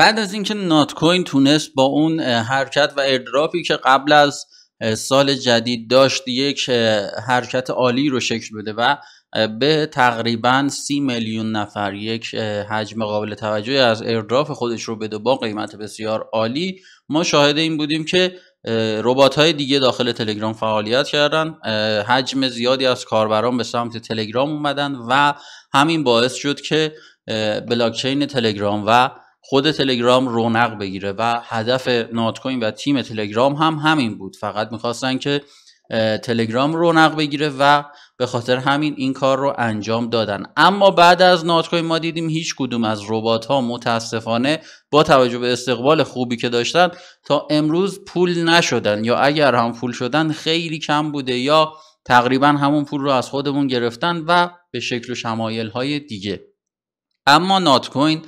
بعد از اینکه نات کوین تونست با اون حرکت و ادراپی که قبل از سال جدید داشت یک حرکت عالی رو شکل بده و به تقریبا سی میلیون نفر یک حجم قابل توجه از ایردراف خودش رو بده با قیمت بسیار عالی ما شاهد این بودیم که ربات های دیگه داخل تلگرام فعالیت کردن حجم زیادی از کاربران به سمت تلگرام اومدن و همین باعث شد که بلاکچین تلگرام و خود تلگرام رونق بگیره و هدف ناتکوین و تیم تلگرام هم همین بود فقط میخواستن که تلگرام رونق بگیره و به خاطر همین این کار رو انجام دادن اما بعد از ناتکوین ما دیدیم هیچ کدوم از ربات ها متاسفانه با توجه به استقبال خوبی که داشتن تا امروز پول نشدن یا اگر هم پول شدن خیلی کم بوده یا تقریبا همون پول رو از خودمون گرفتن و به شکل و شمایل های دیگه اما ناتکوین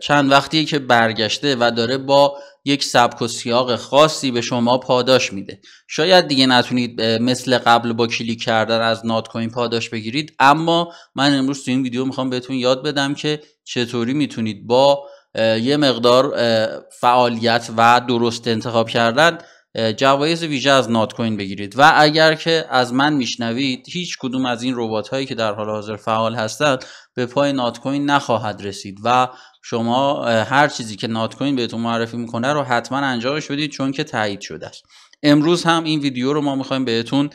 چند وقتیه که برگشته و داره با یک سبک و سیاق خاصی به شما پاداش میده شاید دیگه نتونید مثل قبل با کلیک کردن از نات کوین پاداش بگیرید اما من امروز تو این ویدیو میخوام بهتون یاد بدم که چطوری میتونید با یه مقدار فعالیت و درست انتخاب کردن جوایز ویژه از کوین بگیرید و اگر که از من میشنوید هیچ کدوم از این ربات هایی که در حال حاضر فعال هستند به پای ناتکوین نخواهد رسید و شما هر چیزی که ناتکوین بهتون معرفی میکنه رو حتما انجامش بدید چون که تایید شده است امروز هم این ویدیو رو ما میخوایم بهتون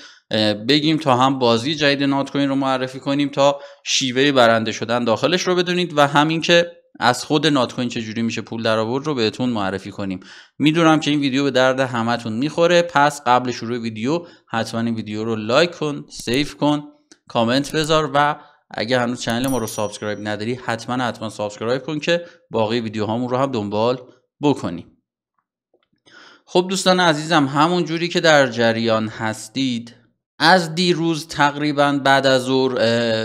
بگیم تا هم بازی جدید ناتکوین رو معرفی کنیم تا شیوه برنده شدن داخلش رو بدونید و همین که از خود نات کوین جوری میشه پول در آورد رو بهتون معرفی کنیم میدونم که این ویدیو به درد همتون میخوره پس قبل شروع ویدیو حتما این ویدیو رو لایک کن سیف کن کامنت بذار و اگه هنوز چنل ما رو سابسکرایب نداری حتما حتما سابسکرایب کن که باقی ویدیوهامون رو هم دنبال بکنی خب دوستان عزیزم همون جوری که در جریان هستید از دیروز تقریبا بعد از ظهر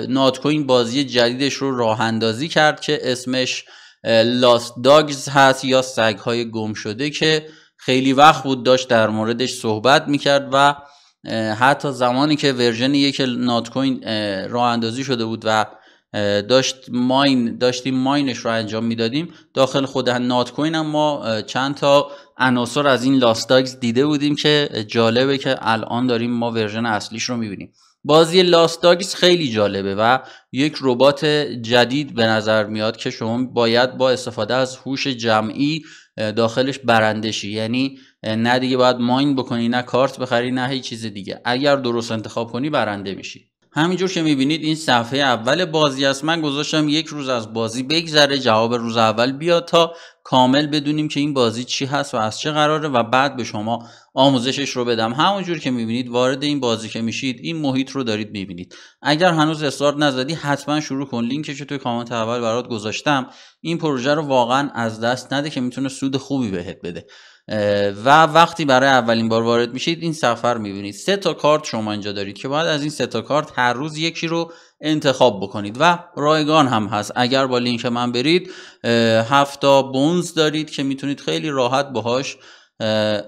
ناتکوین بازی جدیدش رو راه اندازی کرد که اسمش لاست داگز هست یا سگ های گم شده که خیلی وقت بود داشت در موردش صحبت میکرد و حتی زمانی که ورژن یک ناتکوین راه اندازی شده بود و داشت ماین داشتیم ماینش رو انجام میدادیم داخل خود نات کوین هم ما چند تا عناصر از این لاستاگز دیده بودیم که جالبه که الان داریم ما ورژن اصلیش رو میبینیم بازی لاستاگز خیلی جالبه و یک ربات جدید به نظر میاد که شما باید با استفاده از هوش جمعی داخلش برندشی یعنی نه دیگه باید ماین بکنی نه کارت بخری نه هیچ چیز دیگه اگر درست انتخاب کنی برنده میشی همینجور که میبینید این صفحه اول بازی است من گذاشتم یک روز از بازی بگذره جواب روز اول بیاد تا کامل بدونیم که این بازی چی هست و از چه قراره و بعد به شما آموزشش رو بدم همونجور که میبینید وارد این بازی که میشید این محیط رو دارید میبینید اگر هنوز استارت نزدی حتما شروع کن لینکش رو توی کامنت اول برات گذاشتم این پروژه رو واقعا از دست نده که میتونه سود خوبی بهت بده و وقتی برای اولین بار وارد میشید این سفر میبینید سه تا کارت شما اینجا دارید که باید از این سه تا کارت هر روز یکی رو انتخاب بکنید و رایگان هم هست اگر با لینک من برید هفتا بونز دارید که میتونید خیلی راحت باهاش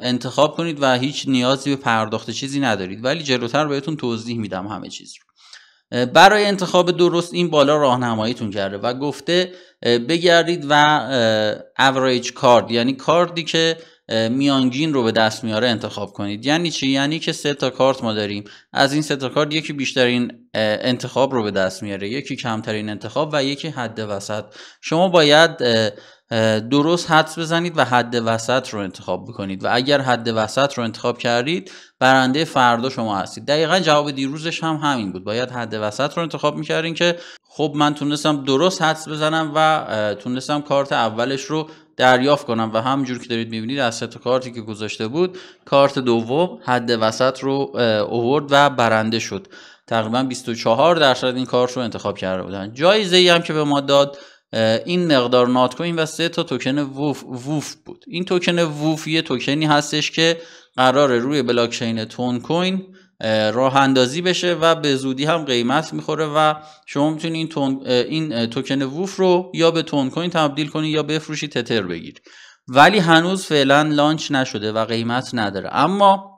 انتخاب کنید و هیچ نیازی به پرداخت چیزی ندارید ولی جلوتر بهتون توضیح میدم همه چیز رو برای انتخاب درست این بالا راهنماییتون کرده و گفته بگردید و اوریج کارد یعنی کاردی که میانگین رو به دست میاره انتخاب کنید یعنی چی یعنی که سه تا کارت ما داریم از این سه تا کارت یکی بیشترین انتخاب رو به دست میاره یکی کمترین انتخاب و یکی حد وسط شما باید درست حدس بزنید و حد وسط رو انتخاب بکنید و اگر حد وسط رو انتخاب کردید برنده فردا شما هستید دقیقا جواب دیروزش هم همین بود باید حد وسط رو انتخاب میکردین که خب من تونستم درست حدس بزنم و تونستم کارت اولش رو دریافت کنم و همجور که دارید میبینید از ست کارتی که گذاشته بود کارت دوم حد وسط رو اوورد و برنده شد تقریبا 24 درصد این کارت رو انتخاب کرده بودن جایزه ای هم که به ما داد این مقدار نات کوین و سه تا توکن ووف, ووف بود این توکن ووف یه توکنی هستش که قرار روی بلاکچین تون کوین راه اندازی بشه و به زودی هم قیمت میخوره و شما میتونید این, این توکن ووف رو یا به تون کوین تبدیل کنید یا بفروشید تتر بگیرید ولی هنوز فعلا لانچ نشده و قیمت نداره اما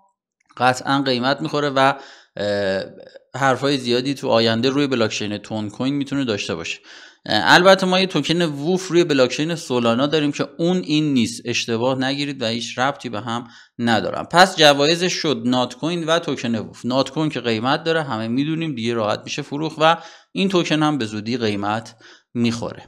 قطعا قیمت میخوره و حرفای زیادی تو آینده روی بلاکچین تون کوین میتونه داشته باشه البته ما یه توکن ووف روی بلاکچین سولانا داریم که اون این نیست اشتباه نگیرید و هیچ ربطی به هم ندارم پس جوایز شد نات کوین و توکن ووف نات کوین که قیمت داره همه میدونیم دیگه راحت میشه فروخ و این توکن هم به زودی قیمت میخوره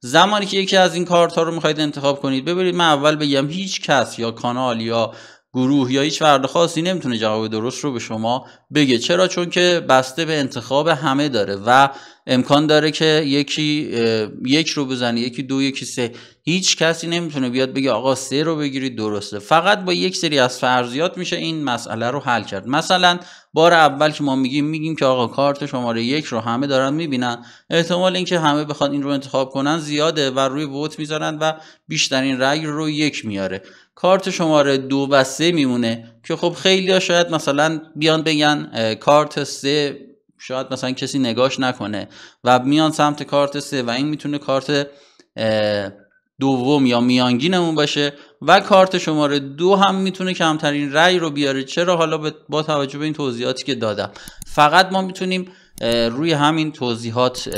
زمانی که یکی از این کارت ها رو میخواید انتخاب کنید ببینید من اول بگم هیچ کس یا کانال یا گروه یا هیچ فرد خاصی نمیتونه جواب درست رو به شما بگه چرا چون که بسته به انتخاب همه داره و امکان داره که یکی یک رو بزنه یکی دو یکی سه هیچ کسی نمیتونه بیاد بگه آقا سه رو بگیرید درسته فقط با یک سری از فرضیات میشه این مسئله رو حل کرد مثلا بار اول که ما میگیم میگیم که آقا کارت شماره یک رو همه دارن میبینن احتمال اینکه همه بخوان این رو انتخاب کنن زیاده و روی ووت میذارن و بیشترین رأی رو یک میاره کارت شماره دو و سه میمونه که خب خیلی شاید مثلا بیان بگن کارت سه شاید مثلا کسی نگاش نکنه و میان سمت کارت سه و این میتونه کارت دوم یا میانگینمون باشه و کارت شماره دو هم میتونه کمترین رأی رو بیاره چرا حالا با توجه به این توضیحاتی که دادم فقط ما میتونیم روی همین توضیحات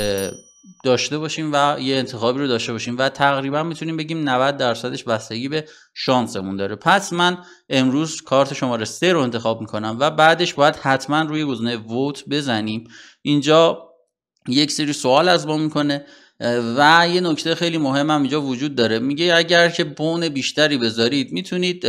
داشته باشیم و یه انتخابی رو داشته باشیم و تقریبا میتونیم بگیم 90 درصدش بستگی به شانسمون داره پس من امروز کارت شماره 3 رو انتخاب میکنم و بعدش باید حتما روی گزینه ووت بزنیم اینجا یک سری سوال از ما میکنه و یه نکته خیلی مهم هم اینجا وجود داره میگه اگر که بون بیشتری بذارید میتونید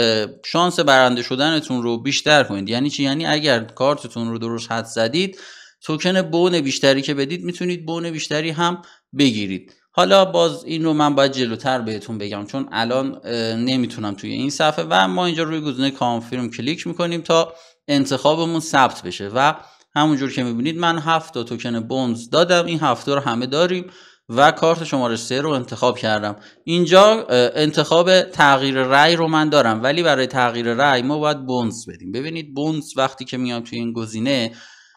شانس برنده شدنتون رو بیشتر کنید یعنی چی یعنی اگر کارتتون رو درست حد زدید توکن بون بیشتری که بدید میتونید بون بیشتری هم بگیرید حالا باز این رو من باید جلوتر بهتون بگم چون الان نمیتونم توی این صفحه و ما اینجا روی گزینه کانفرم کلیک میکنیم تا انتخابمون ثبت بشه و همونجور که میبینید من هفت تا توکن بونز دادم این هفته رو همه داریم و کارت شماره 3 رو انتخاب کردم اینجا انتخاب تغییر رأی رو من دارم ولی برای تغییر رأی ما باید بونز بدیم ببینید بونز وقتی که میام توی این گزینه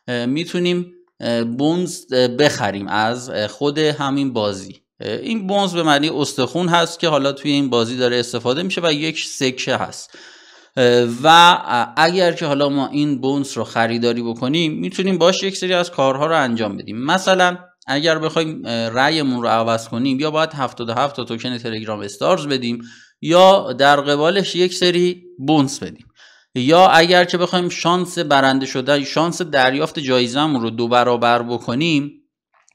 میتونیم بونز بخریم از خود همین بازی این بونز به معنی استخون هست که حالا توی این بازی داره استفاده میشه و یک سکه هست و اگر که حالا ما این بونس رو خریداری بکنیم میتونیم باش یک سری از کارها رو انجام بدیم مثلا اگر بخوایم رأیمون رو عوض کنیم یا باید 77 تا توکن تلگرام استارز بدیم یا در قبالش یک سری بونس بدیم یا اگر که بخوایم شانس برنده شده شانس دریافت جایزمون رو دو برابر بکنیم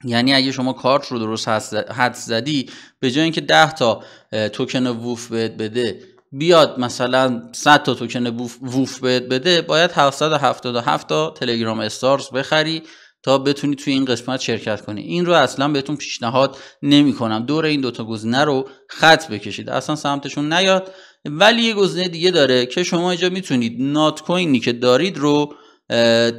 یعنی اگه شما کارت رو درست حد زدی به جای اینکه 10 تا توکن ووف بهت بده بیاد مثلا 100 تا توکن ووف, بهت بده باید 777 تا تلگرام استارز بخری تا بتونی توی این قسمت شرکت کنی این رو اصلا بهتون پیشنهاد نمی کنم دور این دوتا گزینه رو خط بکشید اصلا سمتشون نیاد ولی یه گزینه دیگه داره که شما اینجا میتونید نات کوینی که دارید رو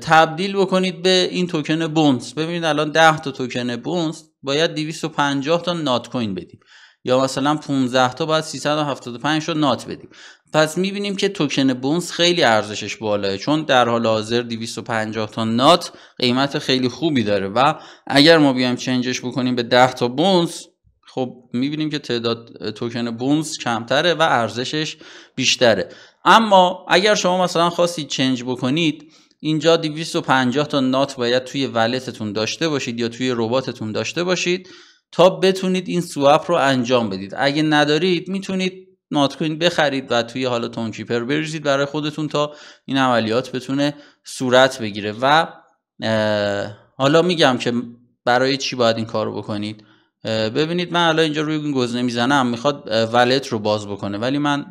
تبدیل بکنید به این توکن بونز ببینید الان 10 تا توکن بونز باید 250 تا نات کوین بدیم یا مثلا 15 تا باید 375 تا نات بدیم پس میبینیم که توکن بونز خیلی ارزشش بالاه چون در حال حاضر 250 تا نات قیمت خیلی خوبی داره و اگر ما بیایم چنجش بکنیم به 10 تا بونز خب میبینیم که تعداد توکن بونز کمتره و ارزشش بیشتره اما اگر شما مثلا خواستید چنج بکنید اینجا 250 تا نات باید توی ولتتون داشته باشید یا توی رباتتون داشته باشید تا بتونید این سواپ رو انجام بدید اگه ندارید میتونید نات کوین بخرید و توی حالا تون کیپر بریزید برای خودتون تا این عملیات بتونه صورت بگیره و حالا میگم که برای چی باید این کار رو بکنید ببینید من الان اینجا روی این گزینه میزنم میخواد ولت رو باز بکنه ولی من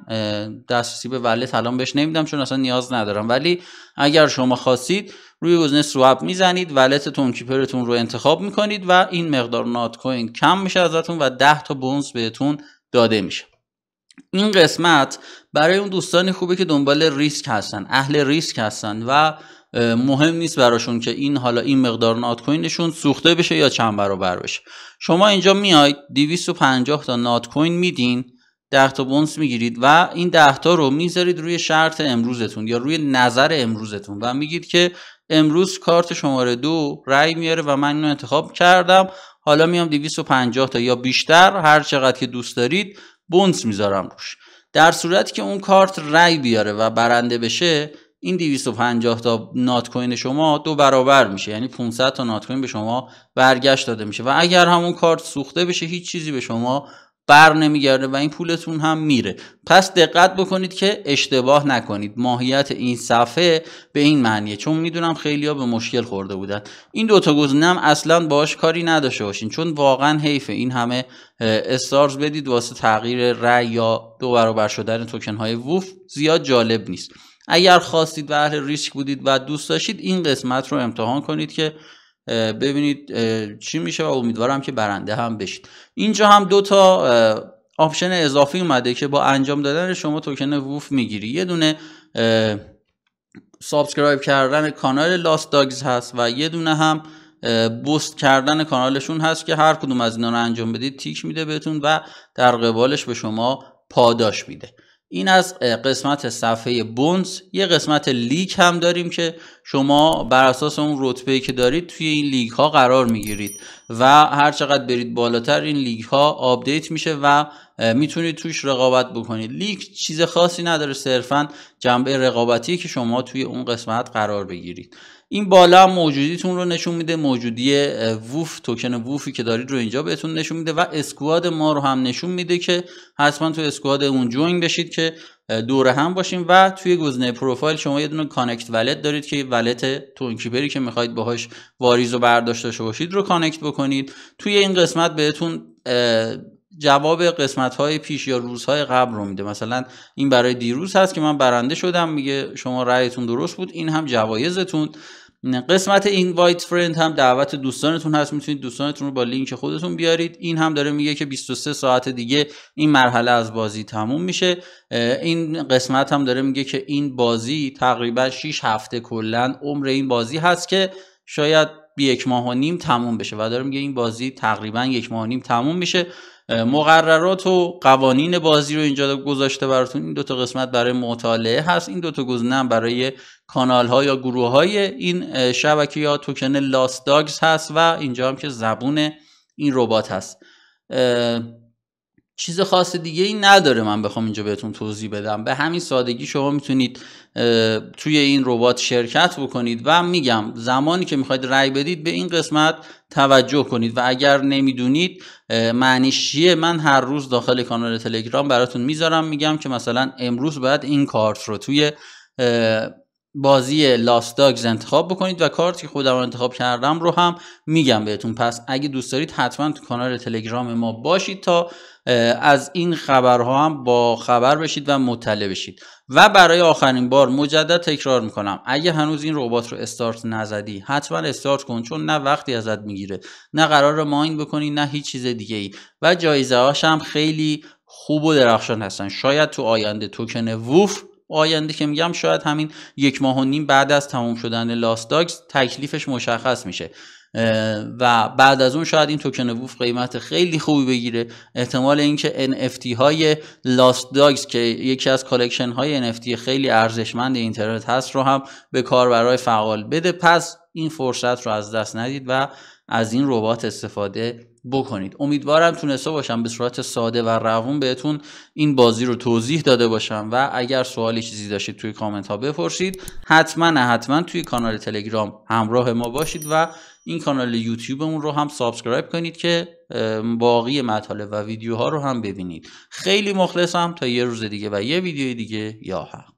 دسترسی به ولت الان بهش نمیدم چون اصلا نیاز ندارم ولی اگر شما خواستید روی گزینه سواب میزنید ولتتون کیپرتون رو انتخاب میکنید و این مقدار نات کوین کم میشه ازتون و 10 تا بونز بهتون داده میشه این قسمت برای اون دوستانی خوبه که دنبال ریسک هستن اهل ریسک هستن و مهم نیست براشون که این حالا این مقدار نات کوینشون سوخته بشه یا چند برابر بشه شما اینجا میاید 250 تا نات کوین میدین 10 تا بونس میگیرید و این 10 تا رو میذارید روی شرط امروزتون یا روی نظر امروزتون و میگید که امروز کارت شماره دو رای میاره و من اینو انتخاب کردم حالا میام 250 تا یا بیشتر هر چقدر که دوست دارید بونس میذارم روش در صورتی که اون کارت رای بیاره و برنده بشه این 250 تا نات کوین شما دو برابر میشه یعنی 500 تا نات کوین به شما برگشت داده میشه و اگر همون کارت سوخته بشه هیچ چیزی به شما بر نمیگرده و این پولتون هم میره پس دقت بکنید که اشتباه نکنید ماهیت این صفحه به این معنیه چون میدونم خیلیا به مشکل خورده بودن این دوتا گزینه هم اصلا باش کاری نداشته باشین چون واقعا حیفه این همه استارز بدید واسه تغییر رأی یا دو برابر شدن توکن های ووف زیاد جالب نیست اگر خواستید و اهل ریسک بودید و دوست داشتید این قسمت رو امتحان کنید که ببینید چی میشه و امیدوارم که برنده هم بشید اینجا هم دو تا آپشن اضافی اومده که با انجام دادن شما توکن ووف میگیری یه دونه سابسکرایب کردن کانال لاست داگز هست و یه دونه هم بوست کردن کانالشون هست که هر کدوم از اینا رو انجام بدید تیک میده بهتون و در قبالش به شما پاداش میده این از قسمت صفحه بونز یه قسمت لیگ هم داریم که شما بر اساس اون رتبه که دارید توی این لیگ ها قرار میگیرید و هر چقدر برید بالاتر این لیگ ها آپدیت میشه و میتونید توش رقابت بکنید لیگ چیز خاصی نداره صرفا جنبه رقابتی که شما توی اون قسمت قرار بگیرید این بالا موجودیتون رو نشون میده موجودی ووف توکن ووفی که دارید رو اینجا بهتون نشون میده و اسکواد ما رو هم نشون میده که حتما تو اسکواد اون جوین بشید که دوره هم باشیم و توی گزینه پروفایل شما یه دونه کانکت ولت دارید که ولت تونکیبری که میخواید باهاش واریز و برداشت داشته باشید رو کانکت بکنید توی این قسمت بهتون جواب قسمت های پیش یا روزهای قبل رو میده مثلا این برای دیروز هست که من برنده شدم میگه شما رأیتون درست بود این هم جوایزتون قسمت این وایت فرند هم دعوت دوستانتون هست میتونید دوستانتون رو با لینک خودتون بیارید این هم داره میگه که 23 ساعت دیگه این مرحله از بازی تموم میشه این قسمت هم داره میگه که این بازی تقریبا 6 هفته کلا عمر این بازی هست که شاید یک ماه و نیم تموم بشه و داره میگه این بازی تقریبا یک ماه و نیم تموم میشه مقررات و قوانین بازی رو اینجا گذاشته براتون این دوتا قسمت برای مطالعه هست این دوتا گزینه هم برای کانال ها یا گروه های این شبکه یا توکن لاست داگز هست و اینجا هم که زبون این ربات هست چیز خاص دیگه ای نداره من بخوام اینجا بهتون توضیح بدم به همین سادگی شما میتونید توی این ربات شرکت بکنید و میگم زمانی که میخواید رأی بدید به این قسمت توجه کنید و اگر نمیدونید معنیش چیه من هر روز داخل کانال تلگرام براتون میذارم میگم که مثلا امروز باید این کارت رو توی بازی لاست داگز انتخاب بکنید و کارتی که خودم انتخاب کردم رو هم میگم بهتون پس اگه دوست دارید حتما تو کانال تلگرام ما باشید تا از این خبرها هم با خبر بشید و مطلع بشید و برای آخرین بار مجدد تکرار میکنم اگه هنوز این ربات رو استارت نزدی حتما استارت کن چون نه وقتی ازت میگیره نه قرار ماین بکنی نه هیچ چیز دیگه ای و جایزه هاش هم خیلی خوب و درخشان هستن شاید تو آینده توکن ووف آینده که میگم شاید همین یک ماه و نیم بعد از تمام شدن لاست داکس تکلیفش مشخص میشه و بعد از اون شاید این توکن ووف قیمت خیلی خوبی بگیره احتمال اینکه NFT های لاست داگز که یکی از کالکشن های NFT خیلی ارزشمند اینترنت هست رو هم به برای فعال بده پس این فرصت رو از دست ندید و از این ربات استفاده بکنید امیدوارم تونسته باشم به صورت ساده و روان بهتون این بازی رو توضیح داده باشم و اگر سوالی چیزی داشتید توی کامنت ها بپرسید حتما حتما توی کانال تلگرام همراه ما باشید و این کانال یوتیوبمون رو هم سابسکرایب کنید که باقی مطالب و ویدیوها رو هم ببینید خیلی مخلصم تا یه روز دیگه و یه ویدیو دیگه یا